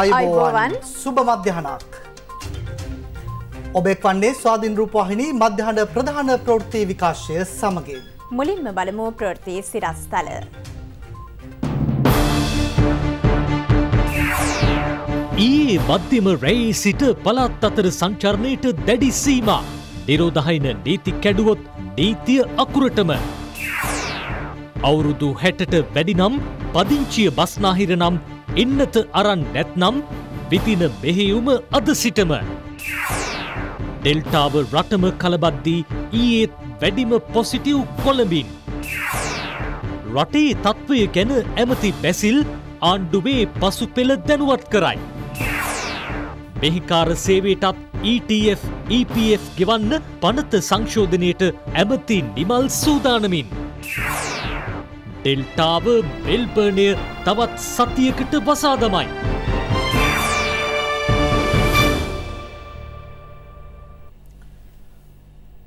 ආයිබෝවන් සුබ මධ්‍යහනක්. ඔබෙක් වන්නේ ස්වාධීන් රූපවාහිනී මධ්‍යහන ප්‍රධාන ප්‍රවෘත්ති විකාශය සමගින්. මුලින්ම බලමු ප්‍රවෘත්ති සිරස්තල. ඊයේ මධ්‍යම රැයි සිට පළාත් අතර සංචරණයට දැඩි සීමා. නිරෝධහයින නීති කැඩුවොත් නීතිය අකුරටම අවුරුදු හැටට වැඩිනම් පදිංචිය බස්නාහිර නම් ඉන්නත අරන් නැත්නම් විතින මෙහෙයුම අද සිටම. ඩෙල්ටාව රටම කලබද්දී ඊයේත් වැඩිම පොසිටිව් කොළඹින්. රටේ තත්ත්වය ගැන ඇමති බැසිල් ආණ්ඩුවේ පසු පෙළ දැනුවත් කරයි. මෙහිකාර සේවේටත් ETF EPF ගෙවන්න පනත සංශෝධනයට ඇමති නිමල් සූදානමින්. ඩෙල්ටාව බෙල්බර්නය තවත් සතියකට වසාදමයි.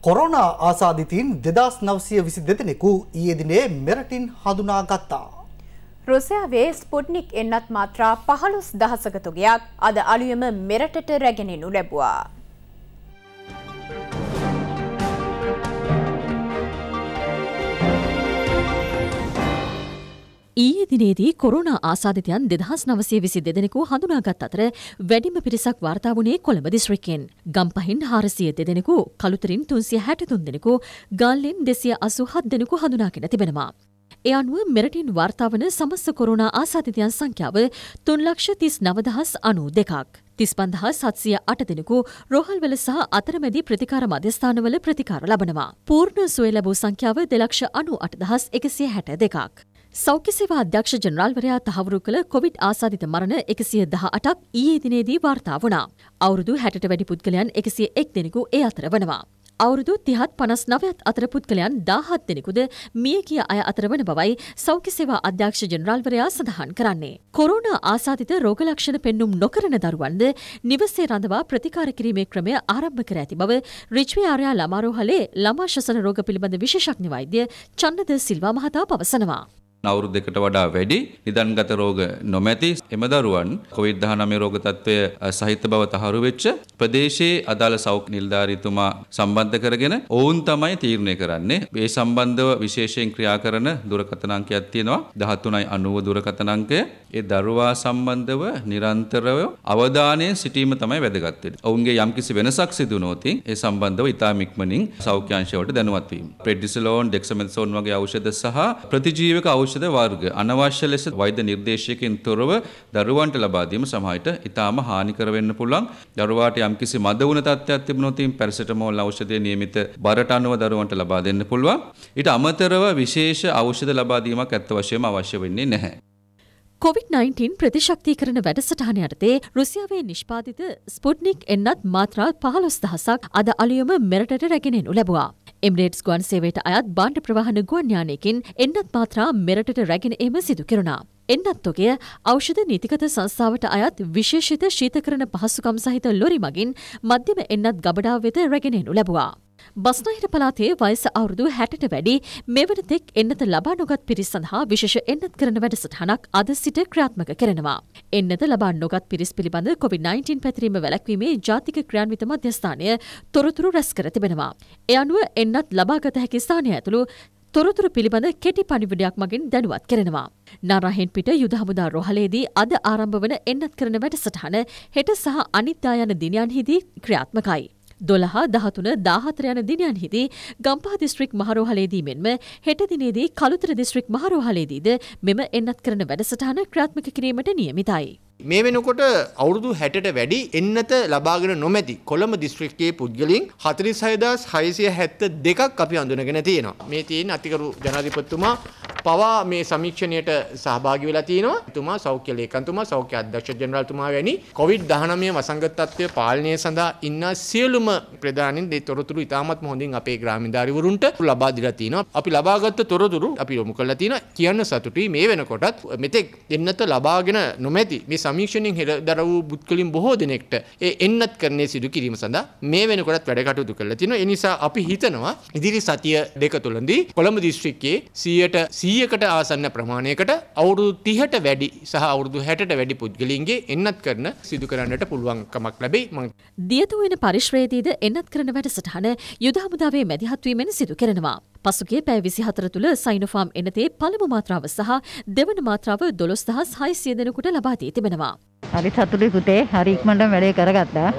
කොරෝනා ආසාධිතීන් දෙදස් නවසය විසි දෙදෙනෙකු ඊයදිනේ මෙරටින් හඳුනා ගත්තා. රුසියාවේ ස්පොට්නික් එන්නත් මාත්‍රා පහළුස් දහසකතුගයක් අද අලුයම මෙරටට රැගෙනෙනු ලැබවා. ඊයේ දිනේදී කොරුණා ආසාදිතයන් 2922 දෙදෙනෙකු හඳුනාගත් අතර වැඩිම පිරිසක් වාර්තා වුණේ කොළඹ දිස්ත්‍රික්කයෙන්. ගම්පහින් 400 දෙනෙකු, කලුතරින් 363 දෙනෙකු, ගාල්ලෙන් 287 දෙනෙකු හඳුනාගෙන තිබෙනවා. ඒ අනුව මෙරටින් වාර්තාවන සමස්ත කොරුණා ආසාදිතයන් සංඛ්‍යාව 3,39,092ක්. 35,708 දෙනෙකු රෝහල්වල සහ අතරමැදි ප්‍රතිකාර මධ්‍යස්ථානවල ප්‍රතිකාර ලබනවා. පූර්ණ සුවය ලැබූ සංඛ්‍යාව 2,98,162ක්. සෞඛ්‍ය සේවා අධ්‍යක්ෂ ජනරාල්වරයා තහවුරු කළ කොවිඩ් ආසාධිත මරණ එකසිය දහ අටක් ඊයේ දිනේදී වාර්තා වුණා. අවුරුදු හැටට වැඩි පුද්ගලයන් එකසිය එක් දෙනෙකු ඒ අතර වනවා. අවුරුදු තිහත් පනස් නවයත් අතර පුද්ගලයන් දාහත් දෙනෙකුද මිය කිය අය අතර වන බවයි සෞඛ්‍ය සේවා අධ්‍යක්ෂ ජනරාල්වරයා සඳහන් කරන්නේ. කොරෝණ ආසාධිත රෝගලක්ෂණ පෙන්නුම් නොකරන දරුවන්ද නිවසේ රඳවා ප්‍රතිකාර කිරීමේ ක්‍රමය ආරම්භ කර ඇති බව රිච්වේ ආර්යා ළමාරෝහලේ ළමා ශසන රෝග පිළිබඳ විශේෂඥ වෛද්‍ය චන්නද සිල්වා මහතා පවසනවා. නවුරු දෙකට වඩා වැඩි නිදන්ගත රෝග නොමැති එම දරුවන් කොවිD-19 රෝග තත්ත්වය සහිත බව තහවුරු වෙච්ච ප්‍රදේශයේ අදාළ සෞඛ්‍ය නිලධාරීතුමා සම්බන්ධ කරගෙන ඔවුන් තමයි තීරණය කරන්නේ. මේ සම්බන්ධව විශේෂයෙන් ක්‍රියා කරන දුරකථන අංකයක් තියෙනවා 1390 දුරකථන අංකය. ඒ දරුවා සම්බන්ධව නිරන්තරව අවධානයෙන් සිටීම තමයි වැදගත් වෙන්නේ. ඔවුන්ගේ යම්කිසි වෙනසක් සිදු නොවොත් ඒ සම්බන්ධව ඉතාම ඉක්මනින් සෞඛ්‍ය අංශය වලට දැනුවත් වීම. ප්‍රෙඩ්නිසලෝන්, ඩෙක්සමෙත්සෝන් වගේ ඖෂධ සහ ප්‍රතිජීවක ඖෂධ ඖෂධ වර්ග අනවශ්‍ය ලෙස වෛද්‍ය නිර්දේශයකින් තොරව දරුවන්ට ලබා දීම සමහරට ඊටාම හානිකර වෙන්න පුළුවන්. දරුවාට යම්කිසි මද වුණ තත්ත්වයක් තිබුණොත් පැරසෙටමෝල් ඖෂධය නියමිත බරට අනුව දරුවන්ට ලබා දෙන්න පුළුවන්. ඊට අමතරව විශේෂ ඖෂධ ලබා දීමක් ඇත්ත වශයෙන්ම අවශ්‍ය වෙන්නේ නැහැ. COVID-19 ප්‍රතිශක්තිකරන වැඩසටහන යටතේ රුසියාවේ නිෂ්පාදිත ස්පුට්නික් එන්නත් මාත්‍රා පහළොස් දහසක් අද අලියම මෙරටට රැගෙනෙනු ලැබවා. එමිරේට්ස් ගුවන් සේවයට අයත් බාණ්ඩ ප්‍රවාහන ගුවන් යානයකින් එන්නත් මාත්‍රා මෙරටට රැගෙන එම සිදු කෙරුණා. එන්නත්තුගේ ඖෂධ නීතිගත සංස්ථාවට අයත් විශේෂිත ශීතකරන පහසුකම් සහිත ලොරි මගින් මධ්‍යම එන්නත් ගබඩාව වෙත රැගෙනෙනු ලැබුවා. බස්නාහිර පළාතේ වයස අවුරුදු 60ට වැඩි මෙවන තෙක් එන්නත ලබා නොගත් පිරිස සඳහා විශේෂ එන්නත් කරන වැඩසටහනක් අද සිට ක්‍රියාත්මක කරනවා. එන්නත ලබා නොගත් පිරිස් පිළිබඳ COVID-19 පැතිරීම වැළැක්වීමේ ජාතික ක්‍රියාන්විත මධ්‍යස්ථානය තොරතුරු රැස් කර තිබෙනවා. ඒ අනුව එන්නත් ලබාගත හැකි ස්ථානය ඇතුළු තොරතුරු පිළිබඳ කෙටි පනිිවිඩයක් මගින් දැනුවත් කරනවා. නරහෙන් පිට යුදහමුදා රොහලේදී අද ආරම්භ වන එන්නත් කරන වැඩසටහන හෙට සහ අනිත්‍යයන දිනයන්හිදී ක්‍රියාත්මකයි. දොළහා දහතුන දාහතර යන දිනයන්හිදී ගම්පහ දිස්ත්‍රික් මහරෝහලේදී මෙන්ම හෙට දිනේදී කළුතර දිස්ත්‍රික් මහරෝහලේදීද මෙම එන්නත් කරන වැඩසටහන ක්‍රාත්මක කිරීමට නියමිතයි. මේ වෙනකොට අවුරුදු හැටට වැඩි එන්නත ලබාගෙන නොමැති කොළඹ දිස්ත්‍රික්කයේ පුද්ගලින් හතලිස් හයදස් හයිසිය හැත්ත දෙකක් අපි අඳුනගෙන තියෙනවා. මේ තියෙන් අතිකරු ජනාධිපත්තුමා පවා මේ සමීක්ෂණයට සහභාගි වෙලා තියෙනවා. එතුමා සෞඛ්‍ය ලේකම්තුමා සෞඛ්‍ය අධ්‍යක්ෂ ජෙනරාල්තුමා වැනි COVID-19 වසංගත තත්ත්වය පාලනය සඳහා ඉන්න සියලුම ප්‍රධානින් දේ තොරතුරු ඉතාමත් හොඳින් අපේ ග්‍රාමීණධාරීවරුන්ට ලබා දීලා තිනවා. අපි ලබාගත් තොරතුරු අපි යොමු කරලා තිනවා. කියන්න සතුටුයි මේ වෙනකොටත් මෙතෙක් දෙන්නත ලබාගෙන නොමැති මේ සමීක්ෂණයෙන් හෙළදර වූ පුද්ගලින් බොහෝ දෙනෙක්ට ඒ එන්නත් කරන්නේ සිදු කිරීම සඳහා මේ වෙනකොටත් වැඩ කටයුතු කරලා තිනවා. ඒ නිසා අපි හිතනවා ඉදිරි සතිය දෙක තුලදී කොළඹ දිස්ත්‍රික්කයේ 100ට 100 දීයකට ආසන්න ප්‍රමාණයකට අවුරුදු තිහට වැඩි සහ අවුරුදු හැට වැඩි පුද්ගලින්ගේ එන්නත් කරන සිදු කරන්නට පුළුවන්කමක් ලැබේ මං දියතු වෙන පරිශ්‍රයේදීද එන්නත් කරන වැඩසටහන යුදහමුදාවේ මැදිහත්වීමෙන් සිදු කරනවා. පසුගේ පැෑ විසිහතර තුළ සයිනොෆාම් එනතේ පළමු මාත්‍රාව සහ දෙවන මාත්‍රාව දොළොස් දහස් හයිසිය දෙනකුට ලබාදී තිබෙනවා. හරි සතුලි පුතේ හරි ඉක්මට වැඩේ කරගත්තා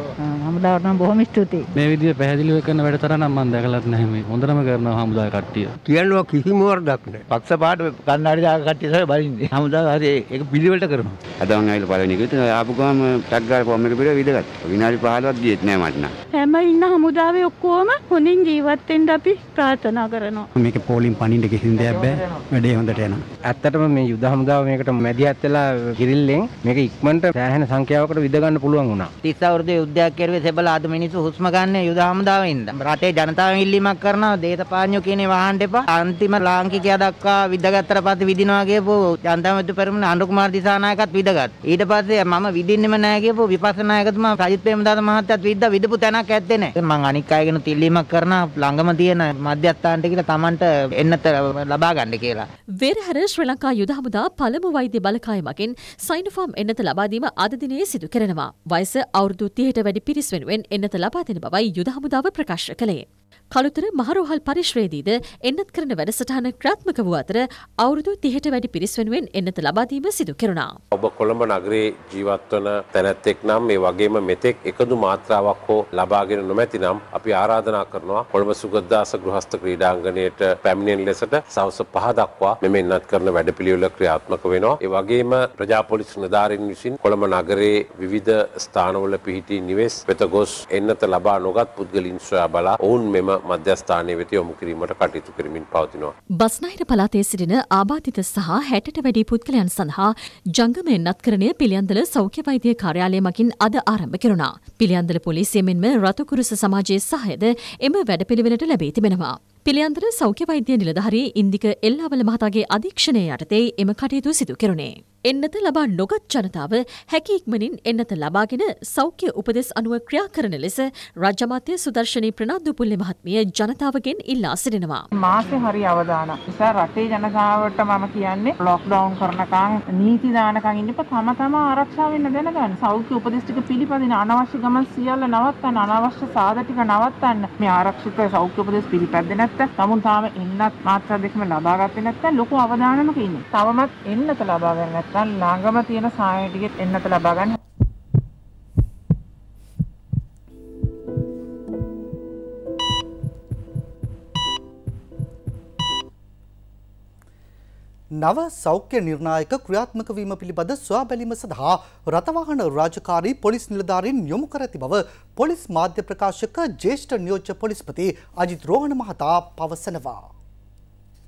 හමුදාවට නම් බොහොම ස්තුතියි. මේ විදිහට පැහැදිලිව කරන වැඩතරනම් මම දැකලත් නැහැ මේ. හොඳටම කරනවා හමුදා කට්ටිය. කියනවා කිසිම වරදක් නැහැ. පක්ෂපාත කන්නාඩි දාග කට්ටිය තමයි බලින්නේ. හමුදා හරි ඒක පිළිවෙලට කරනවා. අද මම ඇවිල්ලා පළවෙනි එක විතර ආපු ගාම ටක් ගාලා පොම් එක පිළ විදගත්තා. විනාඩි 15ක් ගියෙත් නැහැ මට නම්. හැම ඉන්න හමුදාවේ ඔක්කොම හොඳින් ජීවත් වෙන්න අපි ප්‍රාර්ථනා කරනවා. මේක පොලිම් පණින්න කිසිම දෙයක් බෑ. වැඩේ හොඳට යනවා. ඇත්තටම මේ යුද හමුදාව මේකට මැදිහත් වෙලා කිරිල්ලෙන් මේක ඉක්මනට සෑහෙන සංඛ්‍යාවකට විද ගන්න පුළුවන් වුණා. 30 අවුරුදු යුද්ධයක් කරුවේ සෙබලා අද මිනිස්සු හුස්ම ගන්න යුද හමුදාවේ ඉඳ. රටේ ජනතාව ඉල්ලීමක් කරනවා දේශපාලනෝ කියන්නේ වහන්න එපා. අන්තිම ලාංකිකයා දක්වා විදගත්තට පස්සේ විදිනවා කියපෝ ජනතාමතු පෙරමුණ අනුර කුමාර දිසානායකත් විදගත්. ඊට පස්සේ මම විදින්නෙම නෑ කියපෝ විපස්සනායකතුමා සජිත් ප්‍රේමදාස මහත්තයත් විද්දා විදපු තැනක් ඇත්තේ නෑ. මං අනික් අයගෙන ඉල්ලීමක් කරනවා ළඟම තියෙන මධ්‍යස්ථානට කියලා Tamanට එන්නත ලබා ගන්න කියලා. වෙරහැර ශ්‍රී ලංකා යුද හමුදා පළමු වෛද්‍ය බලකායමකින් සයිනොෆාම් එන්නත ලබා දීම අද දිනේ සිදු කරනවා. වයස අවුරුදු 30ට වැඩි පිරිස් වෙනුවෙන් එන්නත ලබා දෙන බවයි යුද හමුදාව ප්‍රකාශ කළේ. කළුතර මහරෝහල් පරිශ්වයේදීද එන්නත් කරන වැඩසටහන ක්‍රාත්මක වූ අතර අවුරුදු 30ට වැඩි පිරිස් වෙනුවෙන් එන්නත ලබා දීම සිදු කෙරුණා. ඔබ කොළඹ නගරයේ ජීවත් වන තැනැත්තෙක් නම් මේ වගේම මෙතෙක් එකදු මාත්‍රාවක් හෝ ලබාගෙන නොමැති නම් අපි ආරාධනා කරනවා කොළඹ සුගතදාස ගෘහස්ත ක්‍රීඩාංගණයට පැමිණෙන ලෙසට සවස 5 දක්වා මෙම එන්නත් කරන වැඩපිළිවෙල ක්‍රියාත්මක වෙනවා. ඒ වගේම ප්‍රජාපොලිස් නිලධාරීන් විසින් කොළඹ නගරයේ විවිධ ස්ථානවල පිහිටි නිවෙස් වෙත ගොස් එන්නත ලබා නොගත් පුද්ගලින් සොයා බලා ඔවුන් මෙම මධ්‍යස්ථානය වෙත යොමු කිරීමට කටයුතු කරමින් පවතිනවා. බස්නාහිර පළාතේ සිටින ආබාධිත සහ 60ට වැඩි පුද්ගලයන් සඳහා ජංගම එන්නත්කරණය පිළියන්දල සෞඛ්‍ය වෛද්‍ය කාර්යාලය මගින් අද ආරම්භ කෙරුණා. පිළියන්දල පොලිසිය මෙන්ම රතුකුරුස සමාජයේ සහයද එම වැඩපිළිවෙලට ලැබී තිබෙනවා. පිළියන්තර සෞඛ්‍ය වෛද්‍ය නිලධාරී ඉන්දික එල්ලාවල මහතාගේ අධීක්ෂණය යටතේ එම කටයුතු සිදු කෙරුණේ. එන්නත ලබා නොගත් ජනතාව හැකි ඉක්මනින් එන්නත ලබාගෙන සෞඛ්‍ය උපදෙස් අනුව ක්‍රියා කරන ලෙස රාජ්‍ය මාත්‍ය සුදර්ශනී ප්‍රනාන්දු පුල්ලේ මහත්මිය ජනතාවගෙන් ඉල්ලා සිටිනවා. මාසේ හරි අවදානම්. නිසා රටේ ජනතාවට මම කියන්නේ ලොක්ඩවුන් කරනකම් නීති දානකම් ඉන්නප තම තම ආරක්ෂා වෙන්න දැනගන්න. සෞඛ්‍ය උපදෙස් ටික පිළිපදින අනවශ්‍ය ගමන් සියල්ල නවත්තන්න අනවශ්‍ය සාද ටික නවත්තන්න. මේ ආරක්ෂිත සෞඛ්‍ය උපදෙස් පිළිපැද්දේ නැත්නම් නමුත් තාම එන්නත් මාත්‍රා දෙකම ලබාගත්තේ නැත්නම් ලොකු අවදානමක ඉන්නේ. තවමත් එන්නත ලබා ගන්න නැත්නම් ළඟම තියෙන සායන ටිකෙත් එන්නත ලබා ගන්න නව සෞඛ්‍ය නිර්ණායක ක්‍රියාත්මක වීම පිළිබඳ සොයා බැලීම සඳහා රථවාහන රාජකාරී පොලිස් නිලධාරීන් යොමු කර ඇති බව පොලිස් මාධ්‍ය ප්‍රකාශක ජ්‍යෙෂ්ඨ නියෝජ්‍ය පොලිස්පති අජිත් රෝහණ මහතා පවසනවා.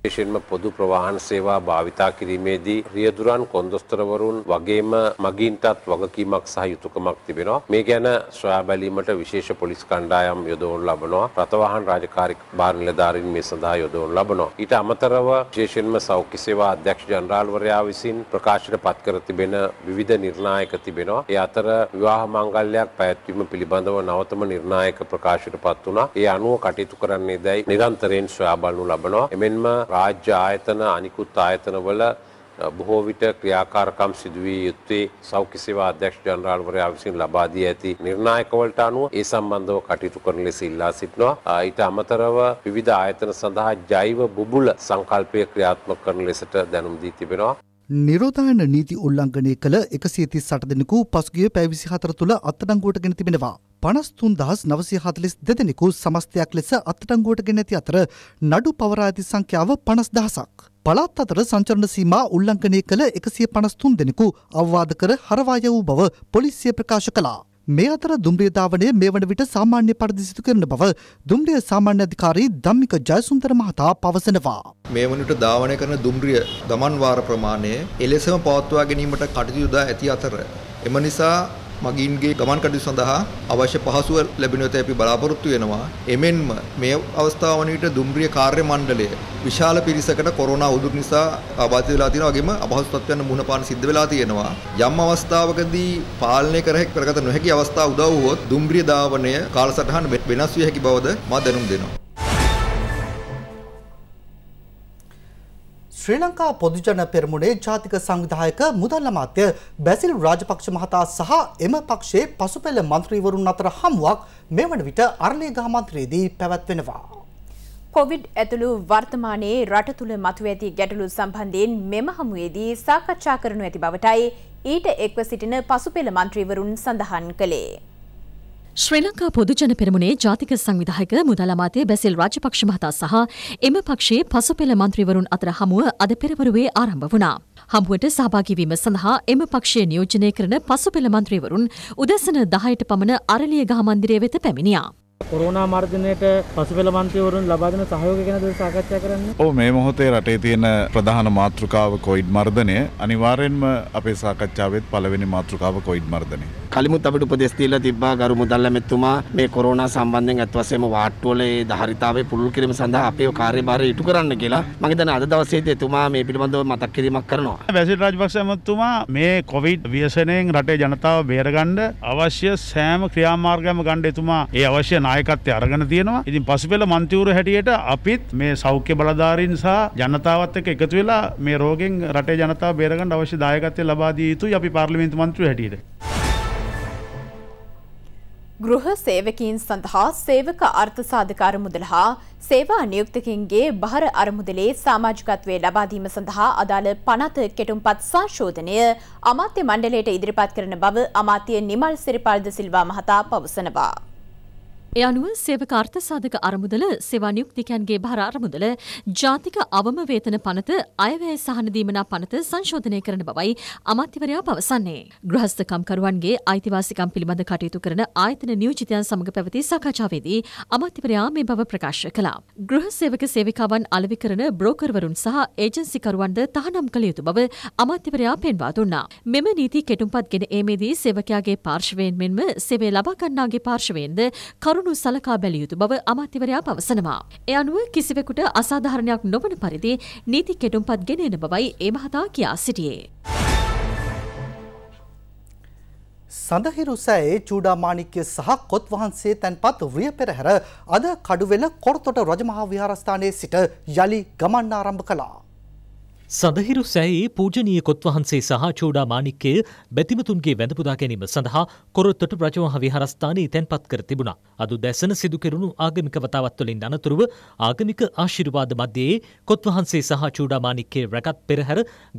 විශේෂයෙන්ම පොදු ප්‍රවාහන සේවා භාවිතා කිරීමේදී රියදුරන් කොන්දොස්තරවරුන් වගේම මගීන්ටත් වගකීමක් සහ යුතුයකමක් තිබෙනවා මේ ගැන සොයා බැලීමට විශේෂ පොලිස් කණ්ඩායම් යොදවනු ලබනවා රථවාහන රාජකාරී භාර නිලධාරීන් මේ සඳහා යොදවනු ලබනවා ඊට අමතරව විශේෂයෙන්ම සෞඛ්‍ය සේවා අධ්‍යක්ෂ ජනරාල්වරයා විසින් ප්‍රකාශයට පත් කර තිබෙන විවිධ නිර්ණායක තිබෙනවා ඒ අතර විවාහ මංගල්‍යයක් පැවැත්වීම පිළිබඳව නවතම නිර්ණායක ප්‍රකාශයට පත් වුණා ඒ අනුව කටයුතු කරන්නේ දැයි නිරන්තරයෙන් සොයා බලනු ලබනවා එමෙන්ම රාජ්‍ය ආයතන අනිකුත් ආයතනවල බොහෝ විට ක්‍රියාකාරකම් සිදුවී යුත්තේ සෞඛ්‍ය සේවා අධ්‍යක්ෂ ජනරාල්වරයා විසින් ලබා දී ඇති නිර්ණායකවලට අනුව ඒ සම්බන්ධව කටයුතු කරන ලෙස ඉල්ලා සිටිනවා. ඊට අමතරව විවිධ ආයතන සඳහා ජෛව බුබුල සංකල්පය ක්‍රියාත්මක කරන ලෙසට දැනුම් දී තිබෙනවා. නිරෝධායන නීති උල්ලංඝනය කළ එකසිය තිස් සට දෙනෙකු පසුගිය පැවිසි හතර තුළ අත්අඩංගුවට ගෙන තිබෙනවා. පනස්තුන්දහස් නවසය හතලිස් දෙදෙනෙකු සමස්තයක් ලෙස අත්තටංගුවට ගෙන ඇති අතර නඩු පවරාඇති සංඛ්‍යාව පනස් දහසක්. පළත් අතර සංචරණ සීමා උල්ලංඝනය කළ එකසිය පනස්තුන් දෙනෙකු අවවාද කර හරවාය වූ බව පොලිසිය ප්‍රකාශ කලා. මේ අතර දුම්රිය ධාවනය මේ වන විට සාමාන්‍ය පරිදි සිදු කරන බව දුම්රිය සාමාන්‍ය අධිකාරී ධම්මික ජයසුන්දර මහතා පවසනවා. මේ වන විට ධාවනය කරන දුම්රිය දමන් වාර ප්‍රමාණය එලෙසම පවත්වා ගැනීමට කටයුතු දා ඇති අතර එම නිසා මගින්ගේ ගමන් කටයුතු සඳහා අවශ්‍ය පහසුව ලැබෙන වෙත අපි බලාපොරොත්තු වෙනවා. එමෙන්ම මේ අවස්ථාව වන විට දුම්රිය කාර්ය මණ්ඩලය විශාල පිරිසකට කොරෝනා උදුර නිසා ආබාධිත වෙලා තියෙනවා වගේම අපහසු තත්ත්වයන් මුහුණ පාන සිද්ධ වෙලා තියෙනවා. යම් අවස්ථාවකදී පාලනය කර හැකි කරගත නොහැකි අවස්ථා උදා වුවොත් දුම්රිය ධාවනය කාලසටහන වෙනස් විය හැකි බවද මා දැනුම් දෙනවා. ශ්‍රී ලංකා පොදුජන පෙරමුණේ ජාතික සංවිධායක මුදල් අමාත්‍ය බැසිල් රාජපක්ෂ මහතා සහ එම පක්ෂයේ පසුපෙළ මන්ත්‍රීවරුන් අතර හමුවක් මේ වන විට අරලියගහ මන්ත්‍රයේදී පැවැත්වෙනවා. කොවිඩ් ඇතුළු වර්තමානයේ රට තුළ මතුව ඇති ගැටලු සම්බන්ධයෙන් මෙම හමුවේදී සාකච්ඡා කරනු ඇති බවටයි ඊට එක්ව සිටින පසුපෙළ මන්ත්‍රීවරුන් සඳහන් කළේ. ශ්‍රී ලංකා පොදුජන පෙරමුණේ ජාතික සංවිධායක මුදල් අමාත්‍ය බැසිල් රාජපක්ෂ මහතා සහ එම පක්ෂයේ පසුපෙළ മന്ത്രിවරුන් අතර හමුව අද පෙරවරුවේ ආරම්භ වුණා. හමුවට සහභාගී වීම සඳහා එම පක්ෂය නියෝජනය කරන පසුපෙළ മന്ത്രിවරුන් උදැසන 10ට පමණ අරලියගහ මන්දිරය වෙත පැමිණියා. කොරෝනා මර්ජනයට පසුපෙළ මන්ත්‍රීවරුන් ලබා දෙන සහයෝගය ගැනද සාකච්ඡා කරන්නේ? ඔව් මේ මොහොතේ රටේ තියෙන ප්‍රධාන මාතෘකාව කොවිඩ් මර්ධනය අනිවාර්යෙන්ම අපේ සාකච්ඡාවෙත් පළවෙනි මාතෘකාව කොවිඩ් මර්ධනය. කලිමුත් අපිට උපදෙස් දීලා තිබ්බා ගරු මුදල් ඇමැතිතුමා මේ කොරෝනා සම්බන්ධයෙන් අත් වශයෙන්ම වාට්ටුවල ඒ ධාරිතාවේ පුළුල් කිරීම සඳහා අපේ කාර්යභාරය ඉටු කරන්න කියලා මම හිතන්නේ අද දවසේදී එතුමා මේ පිළිබඳව මතක් කිරීමක් කරනවා. වැසිල් රාජපක්ෂ ඇමැතිතුමා මේ කොවිඩ් ව්‍යසනයෙන් රටේ ජනතාව බේරගන්න අවශ්‍ය සෑම ක්‍රියාමාර්ගයක්ම ගන්න එතුමා ඒ අවශ්‍ය නායකත්වය අරගෙන තියෙනවා. ඉතින් පසුපෙළ මන්ත්‍රීවරු හැටියට අපිත් මේ සෞඛ්‍ය බලධාරීන් සහ ජනතාවත් එක්ක එකතු වෙලා මේ රෝගෙන් රටේ ජනතාව බේරගන්න අවශ්‍ය දායකත්වය ලබා දිය යුතුයි අපි පාර්ලිමේන්තු මන්ත්‍රීව හැටියට. ගෘහ සේවකීන් සඳහා සේවක අර්ථසාධක අරමුදල හා සේවා නියුක්තකින්ගේ බහර අරමුදලේ සමාජිකත්වය ලබාදීම සඳහා අදාළ පනත කෙටුම්පත් සංශෝධනය අමාත්‍ය මණ්ඩලයට ඉදිරිපත් කරන බව අමාත්‍ය නිමල් සිරිපාල්ද සිල්වා මහතා පවසනවා. ඒ අනුව සේවකාර්ථ සාධක අරමුදල සෙවා නියුක්තිකයන්ගේ භාර අරමුදල ජාතික අවම වේතන පනත අයවැය සහන දීමනා පනත සංශෝධනය කරන බවයි අමාත්‍යවරයා පවසන්නේ. ගෘහස්ථකම්කරුවන්ගේ අයිතිවාසිකම් පිළිබඳ කටයුතු කරන ආයතන නියෝජිතයන් සමඟ පැවති සාකච්ඡාවේදී අමාත්‍යවරයා මේ බව ප්‍රකාශ කළා. ගෘහ සේවක සේවිකාවන් අලෙවි කරන බ්‍රෝකර්වරුන් සහ ඒජන්සිකරුවන්ද තහනම් කළ යුතු බව අමාත්‍යවරයා පෙන්වා දුන්නා. මෙම නීති කෙටුම්පත් ගෙන ඒමේදී සේවකයාගේ පාර්ශවයෙන් මෙන්ම සෙවේ ලබා ගන්නාගේ පාර්ශවයෙන්ද කරු කරුණු සලකා බැලිය යුතු බව අමාත්‍යවරයා පවසනවා. ඒ අනුව කිසිවෙකුට අසාධාරණයක් නොවන පරිදි නීති කෙටුම්පත් ගෙන එන බවයි ඒ මහතා කියා සිටියේ. සඳහිරු සෑයේ චූඩාමාණික්‍ය සහ කොත් වහන්සේ තැන්පත් විය පෙරහැර අද කඩුවෙල කොරතොට රජමහා විහාරස්ථානයේ සිට යළි ගමන් ආරම්භ කළා. සඳහිරු සෑයේ පූජනීය කොත්වහන්සේ සහ චූඩා මාණික්කය බැතිමතුන්ගේ වැඳපුදා ගැනීම සඳහා කොරොත්තොට රජවහ විහාරස්ථානයේ තැන්පත් කර තිබුණා. අදු දැසන සිදු කෙරුණු ආගමික වතාවත්වලින් අනතුරුව ආගමික ආශිර්වාද මධ්‍යයේ කොත්වහන්සේ සහ චූඩා මාණික්කේ රැගත් පෙරහැර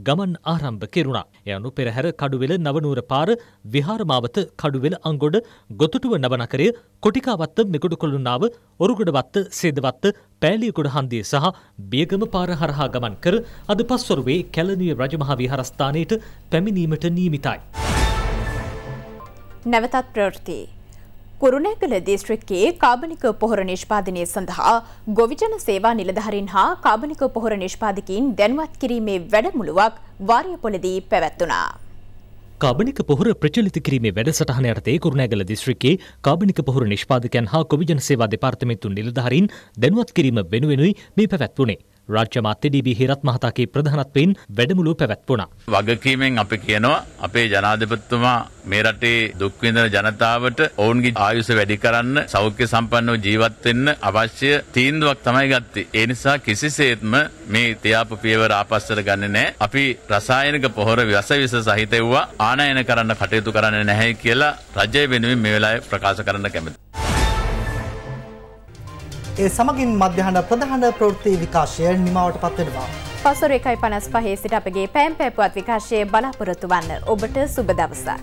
ගමන් ආරම්භ කෙරුණා. එයනු පෙරහැර කඩුවෙල නවනුවර පාර විහාරමාවත කඩුවෙල අංගොඩ ගොතුටුව නවනකරය කොටිකාවත්ත මෙකොඩු කොළුණාව ඔරුගොඩවත්ත සේදවත්ත පෑලියකොඩ හන්දිය සහ බියගම පාර හරහා ගමන් කර අද පස පහස්වරුවේ කැලණිය රජමහා විහාරස්ථානයට පැමිණීමට නියමිතයි. නැවතත් ප්‍රවෘත්ති. කුරුණෑගල දිස්ත්‍රික්කයේ කාබනික පොහොර නිෂ්පාදනය සඳහා ගොවිජන සේවා නිලධාරීන් හා කාබනික පොහොර නිෂ්පාදකීන් දැනුවත් කිරීමේ වැඩමුළුවක් වාරියපොළදී පැවැත්වුණා. කාබනික පොහොර ප්‍රචලිත කිරීමේ වැඩසටහන යටතේ කුරුණෑගල දිස්ත්‍රික්කයේ කාබනික පොහොර නිෂ්පාදකයන් හා කොවිජන සේවා දෙපාර්තමේන්තු නිලධාරීන් දැනුවත් කිරීම වෙනුවෙනුයි මේ පැවැත්වුණේ. රාජ්‍ය මාත්‍ය ඩී.බී. හේරත් මහතාගේ ප්‍රධානත්වයෙන් වැඩමුළුව පැවැත්වුණා. වගකීමෙන් අපි කියනවා අපේ ජනාධිපතිතුමා මේ රටේ දුක් විඳින ජනතාවට ඔවුන්ගේ ආයුෂ වැඩි කරන්න සෞඛ්‍ය සම්පන්නව ජීවත් වෙන්න අවශ්‍ය තීන්දුවක් තමයි ගත්තේ. ඒ නිසා කිසිසේත්ම මේ තියාපු පියවර ආපස්සට ගන්නෙ නැහැ. අපි රසායනික පොහොර විසවිස සහිත ඒවා ආනයන කරන්න කටයුතු කරන්නේ නැහැ කියලා රජය වෙනුවෙන් මේ වෙලාවේ ප්‍රකාශ කරන්න කැමතියි. ඒ සමගින් මධ්‍යහන ප්‍රධාන ප්‍රවෘත්ති විකාශය නිමාවට පත්වෙනවා. පසුර එකයි පනස් පහේ සිට අපගේ පෑම් පැපුවත් විකාශය බලාපොරොත්තු වන්න ඔබට සුබ දවසක්.